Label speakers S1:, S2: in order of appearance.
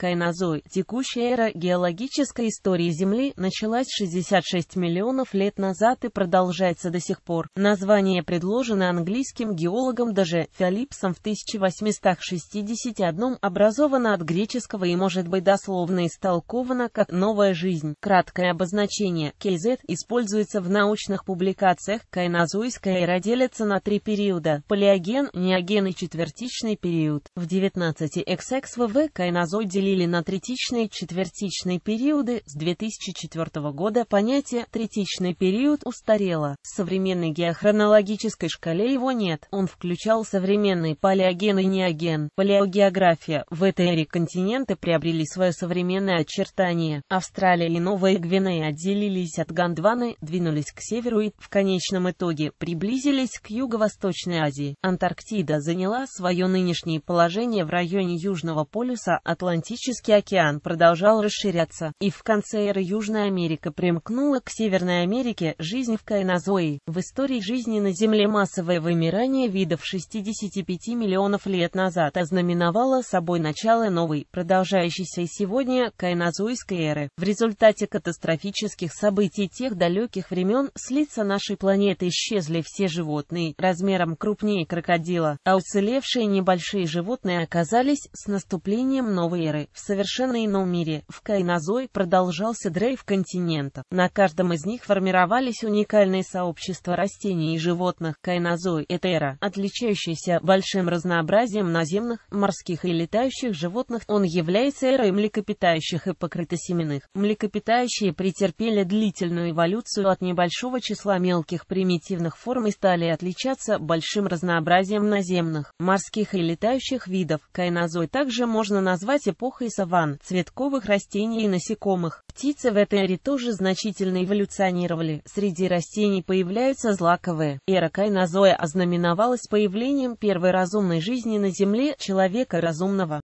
S1: Кайнозой. Текущая эра геологической истории Земли началась 66 миллионов лет назад и продолжается до сих пор. Название предложено английским геологом даже Филипсом в 1861 образовано от греческого и может быть дословно истолковано как «новая жизнь». Краткое обозначение КЗ используется в научных публикациях. Кайнозойская эра делится на три периода – палеоген, неоген и четвертичный период. В 19 XXVV кайнозой делится разделили на третичные и четвертичные периоды. С 2004 года понятие «третичный период» устарело. В современной геохронологической шкале его нет. Он включал современный палеоген и неоген. Палеогеография. В этой эре континенты приобрели свое современное очертание. Австралия и Новая Гвинея отделились от Гондваны, двинулись к северу и, в конечном итоге, приблизились к Юго-Восточной Азии. Антарктида заняла свое нынешнее положение в районе Южного полюса Атлантического Атлантический океан продолжал расширяться, и в конце эры Южная Америка примкнула к Северной Америке, жизнь в Кайнозое В истории жизни на Земле массовое вымирание видов 65 миллионов лет назад ознаменовало собой начало новой, продолжающейся и сегодня, кайнозойской эры. В результате катастрофических событий тех далеких времен с лица нашей планеты исчезли все животные, размером крупнее крокодила, а уцелевшие небольшие животные оказались с наступлением новой эры в совершенно ином мире. В Кайнозой продолжался дрейф континентов. На каждом из них формировались уникальные сообщества растений и животных. Кайнозой — это эра, отличающаяся большим разнообразием наземных, морских и летающих животных. Он является эрой млекопитающих и покрытосеменных. Млекопитающие претерпели длительную эволюцию от небольшого числа мелких примитивных форм и стали отличаться большим разнообразием наземных, морских и летающих видов. Кайнозой также можно назвать эпохой и саван, цветковых растений и насекомых. Птицы в этой эре тоже значительно эволюционировали. Среди растений появляются злаковые. Эра Кайнозоя ознаменовалась появлением первой разумной жизни на Земле, человека разумного.